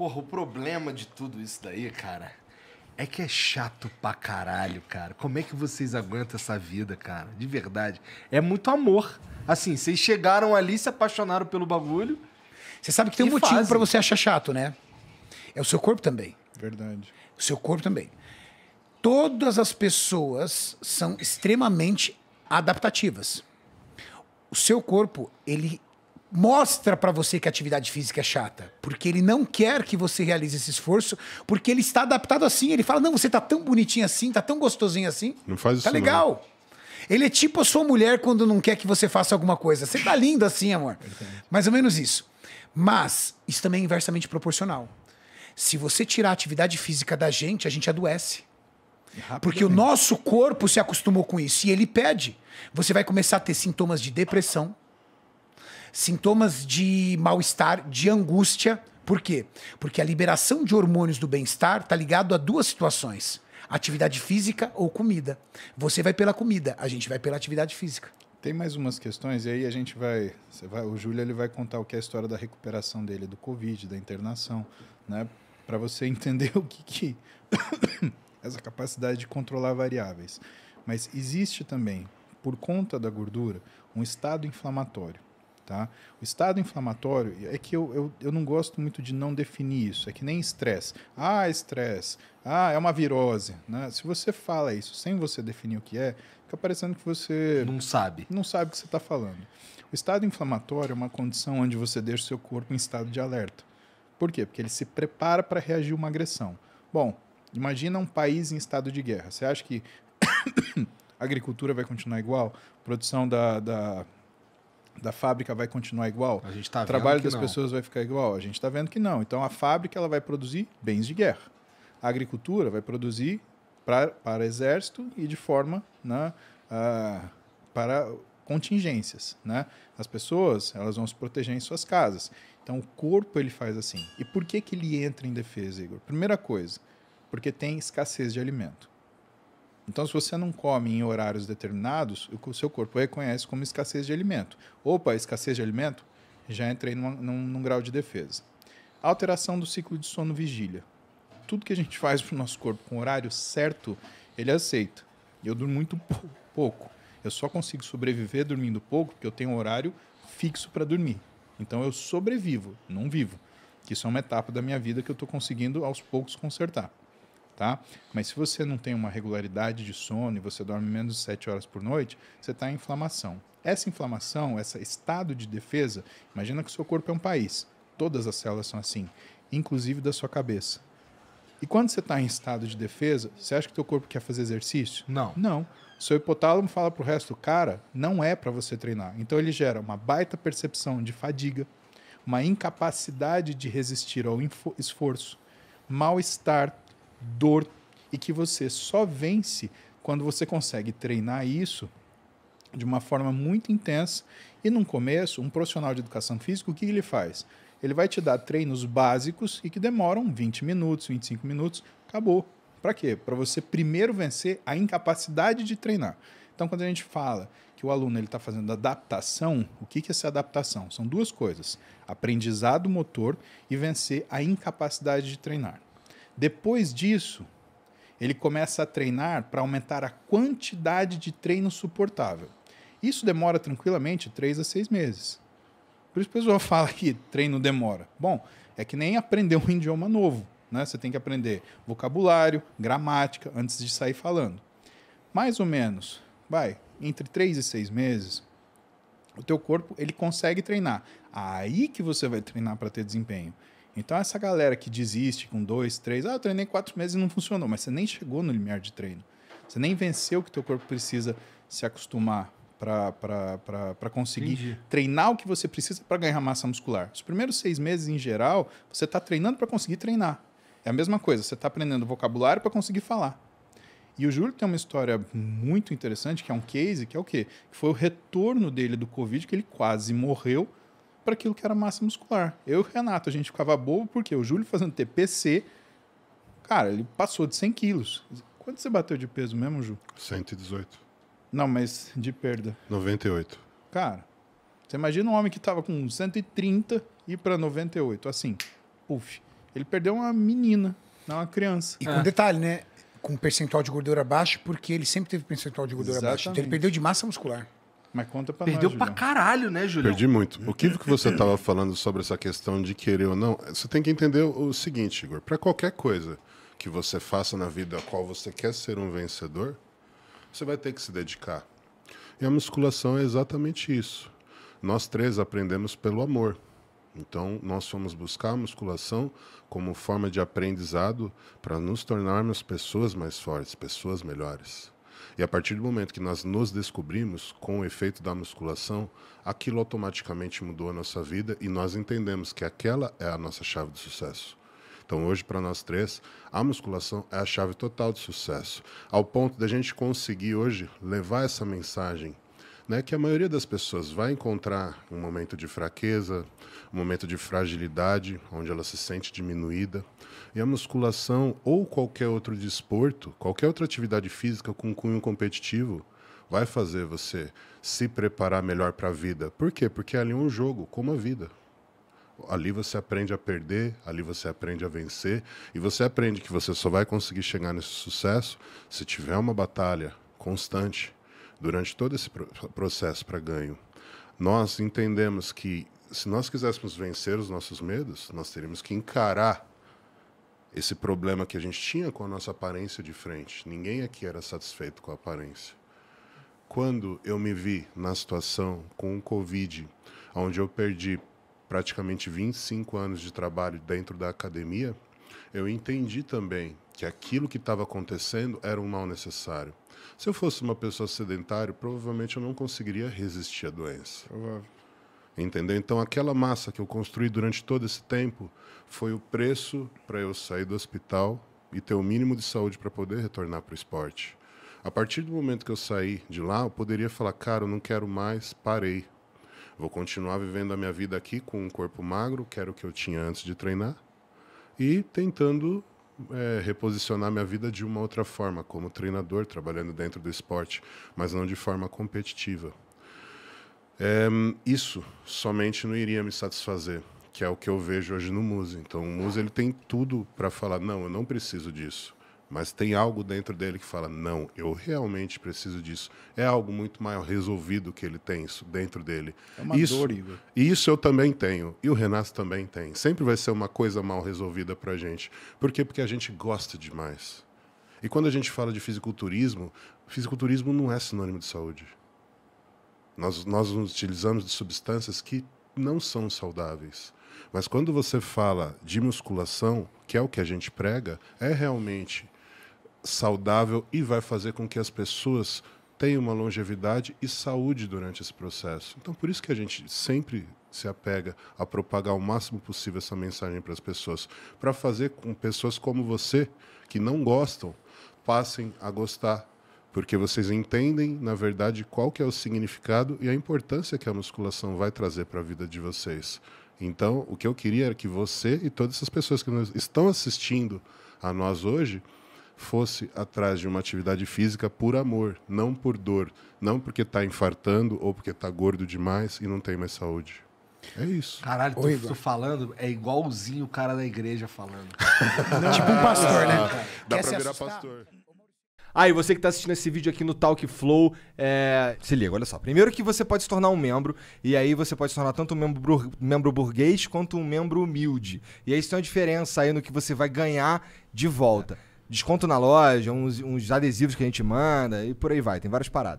Porra, o problema de tudo isso daí, cara, é que é chato pra caralho, cara. Como é que vocês aguentam essa vida, cara? De verdade. É muito amor. Assim, vocês chegaram ali, se apaixonaram pelo bagulho. Você sabe que tem um motivo para você achar chato, né? É o seu corpo também. Verdade. O seu corpo também. Todas as pessoas são extremamente adaptativas. O seu corpo, ele mostra para você que a atividade física é chata, porque ele não quer que você realize esse esforço, porque ele está adaptado assim. Ele fala: "Não, você tá tão bonitinho assim, tá tão gostosinho assim". Não faz tá isso. Tá legal. Não. Ele é tipo a sua mulher quando não quer que você faça alguma coisa. Você tá lindo assim, amor. Mais ou menos isso. Mas isso também é inversamente proporcional. Se você tirar a atividade física da gente, a gente adoece. Porque o nosso corpo se acostumou com isso e ele pede. Você vai começar a ter sintomas de depressão, sintomas de mal-estar, de angústia. Por quê? Porque a liberação de hormônios do bem-estar está ligado a duas situações: atividade física ou comida. Você vai pela comida, a gente vai pela atividade física. Tem mais umas questões e aí a gente vai, vai o Júlio ele vai contar o que é a história da recuperação dele do COVID, da internação, né? Para você entender o que, que essa capacidade de controlar variáveis. Mas existe também, por conta da gordura, um estado inflamatório. Tá? O estado inflamatório é que eu, eu, eu não gosto muito de não definir isso, é que nem estresse. Ah, estresse. Ah, é uma virose. Né? Se você fala isso sem você definir o que é, fica parecendo que você. Não sabe. Não sabe o que você está falando. O estado inflamatório é uma condição onde você deixa o seu corpo em estado de alerta. Por quê? Porque ele se prepara para reagir a uma agressão. Bom, imagina um país em estado de guerra. Você acha que. a agricultura vai continuar igual, a produção da, da da fábrica vai continuar igual? A gente tá o trabalho das não. pessoas vai ficar igual? A gente está vendo que não. Então, a fábrica ela vai produzir bens de guerra. A agricultura vai produzir pra, para exército e de forma né, uh, para contingências. Né? As pessoas elas vão se proteger em suas casas. Então, o corpo ele faz assim. E por que, que ele entra em defesa, Igor? Primeira coisa, porque tem escassez de alimento. Então, se você não come em horários determinados, o seu corpo reconhece como escassez de alimento. Opa, escassez de alimento? Já entrei numa, num, num grau de defesa. Alteração do ciclo de sono vigília. Tudo que a gente faz para o nosso corpo com horário certo, ele aceita. Eu durmo muito pouco. Eu só consigo sobreviver dormindo pouco porque eu tenho um horário fixo para dormir. Então eu sobrevivo, não vivo. isso é uma etapa da minha vida que eu estou conseguindo aos poucos consertar tá? Mas se você não tem uma regularidade de sono e você dorme menos de 7 horas por noite, você está em inflamação. Essa inflamação, esse estado de defesa, imagina que o seu corpo é um país. Todas as células são assim, inclusive da sua cabeça. E quando você está em estado de defesa, você acha que teu corpo quer fazer exercício? Não. Não. Seu hipotálamo fala pro resto, cara, não é para você treinar. Então ele gera uma baita percepção de fadiga, uma incapacidade de resistir ao esforço, mal-estar, dor e que você só vence quando você consegue treinar isso de uma forma muito intensa. E no começo, um profissional de educação física, o que ele faz? Ele vai te dar treinos básicos e que demoram 20 minutos, 25 minutos, acabou. Para quê? Para você primeiro vencer a incapacidade de treinar. Então, quando a gente fala que o aluno está fazendo adaptação, o que, que é essa adaptação? São duas coisas: aprendizado motor e vencer a incapacidade de treinar. Depois disso, ele começa a treinar para aumentar a quantidade de treino suportável. Isso demora tranquilamente 3 a 6 meses. Por isso o pessoal fala que treino demora. Bom, é que nem aprender um idioma novo. Né? Você tem que aprender vocabulário, gramática, antes de sair falando. Mais ou menos, vai, entre 3 e 6 meses, o teu corpo ele consegue treinar. Aí que você vai treinar para ter desempenho. Então, essa galera que desiste com dois, três, ah, eu treinei quatro meses e não funcionou, mas você nem chegou no limiar de treino. Você nem venceu o que teu corpo precisa se acostumar para conseguir Entendi. treinar o que você precisa para ganhar massa muscular. Os primeiros seis meses, em geral, você está treinando para conseguir treinar. É a mesma coisa, você está aprendendo vocabulário para conseguir falar. E o Júlio tem uma história muito interessante, que é um case, que é o quê? Que foi o retorno dele do Covid, que ele quase morreu, para aquilo que era massa muscular. Eu e o Renato, a gente ficava bobo porque o Júlio fazendo TPC, cara, ele passou de 100 quilos. Quanto você bateu de peso mesmo, Ju? 118. Não, mas de perda. 98. Cara, você imagina um homem que estava com 130 e para 98, assim, puf. Ele perdeu uma menina, não uma criança. E com é. detalhe, né? Com percentual de gordura baixo, porque ele sempre teve percentual de gordura Exatamente. baixo. Então ele perdeu de massa muscular. Mas conta pra Perdeu nós, pra caralho, né, Julião? Perdi muito. O que você estava falando sobre essa questão de querer ou não, você tem que entender o seguinte, Igor. Para qualquer coisa que você faça na vida a qual você quer ser um vencedor, você vai ter que se dedicar. E a musculação é exatamente isso. Nós três aprendemos pelo amor. Então, nós fomos buscar a musculação como forma de aprendizado para nos tornarmos pessoas mais fortes, pessoas melhores. E a partir do momento que nós nos descobrimos com o efeito da musculação, aquilo automaticamente mudou a nossa vida e nós entendemos que aquela é a nossa chave de sucesso. Então, hoje, para nós três, a musculação é a chave total de sucesso, ao ponto de a gente conseguir hoje levar essa mensagem né, que a maioria das pessoas vai encontrar um momento de fraqueza, um momento de fragilidade, onde ela se sente diminuída. E a musculação ou qualquer outro desporto, qualquer outra atividade física com cunho competitivo, vai fazer você se preparar melhor para a vida. Por quê? Porque ali é um jogo, como a vida. Ali você aprende a perder, ali você aprende a vencer, e você aprende que você só vai conseguir chegar nesse sucesso se tiver uma batalha constante, durante todo esse processo para ganho, nós entendemos que se nós quiséssemos vencer os nossos medos, nós teríamos que encarar esse problema que a gente tinha com a nossa aparência de frente. Ninguém aqui era satisfeito com a aparência. Quando eu me vi na situação com o Covid, onde eu perdi praticamente 25 anos de trabalho dentro da academia, eu entendi também que aquilo que estava acontecendo era um mal necessário. Se eu fosse uma pessoa sedentária, provavelmente eu não conseguiria resistir à doença. Entendeu? Então, aquela massa que eu construí durante todo esse tempo foi o preço para eu sair do hospital e ter o mínimo de saúde para poder retornar para o esporte. A partir do momento que eu saí de lá, eu poderia falar: cara, eu não quero mais, parei. Vou continuar vivendo a minha vida aqui com um corpo magro, que era o que eu tinha antes de treinar, e tentando é, reposicionar minha vida de uma outra forma, como treinador, trabalhando dentro do esporte, mas não de forma competitiva. É, isso somente não iria me satisfazer, que é o que eu vejo hoje no Muse. Então, o Muse ele tem tudo para falar: não, eu não preciso disso mas tem algo dentro dele que fala: não, eu realmente preciso disso. É algo muito mais resolvido que ele tem isso dentro dele. É uma isso, dor, Igor. Isso eu também tenho. E o Renato também tem. Sempre vai ser uma coisa mal resolvida para a gente. Por quê? Porque a gente gosta demais. E quando a gente fala de fisiculturismo, fisiculturismo não é sinônimo de saúde. Nós, nós nos utilizamos de substâncias que não são saudáveis. Mas quando você fala de musculação, que é o que a gente prega, é realmente saudável e vai fazer com que as pessoas tenham uma longevidade e saúde durante esse processo. Então, por isso que a gente sempre se apega a propagar o máximo possível essa mensagem para as pessoas, para fazer com pessoas como você, que não gostam, passem a gostar, porque vocês entendem, na verdade, qual que é o significado e a importância que a musculação vai trazer para a vida de vocês. Então, o que eu queria era que você e todas essas pessoas que estão assistindo a nós hoje fosse atrás de uma atividade física por amor, não por dor, não porque está infartando ou porque está gordo demais e não tem mais saúde. É isso. Caralho, Oi, tu, falando é igualzinho o cara da igreja falando. tipo um pastor, né? É. Ah, dá Quer pra virar pastor. Aí, ah, você que está assistindo esse vídeo aqui no Talk Flow, é... se liga, olha só. Primeiro que você pode se tornar um membro, e aí você pode se tornar tanto um membro, bur... membro burguês quanto um membro humilde. E aí isso tem uma diferença aí no que você vai ganhar de volta. É desconto na loja, uns, uns adesivos que a gente manda e por aí vai. Tem várias paradas.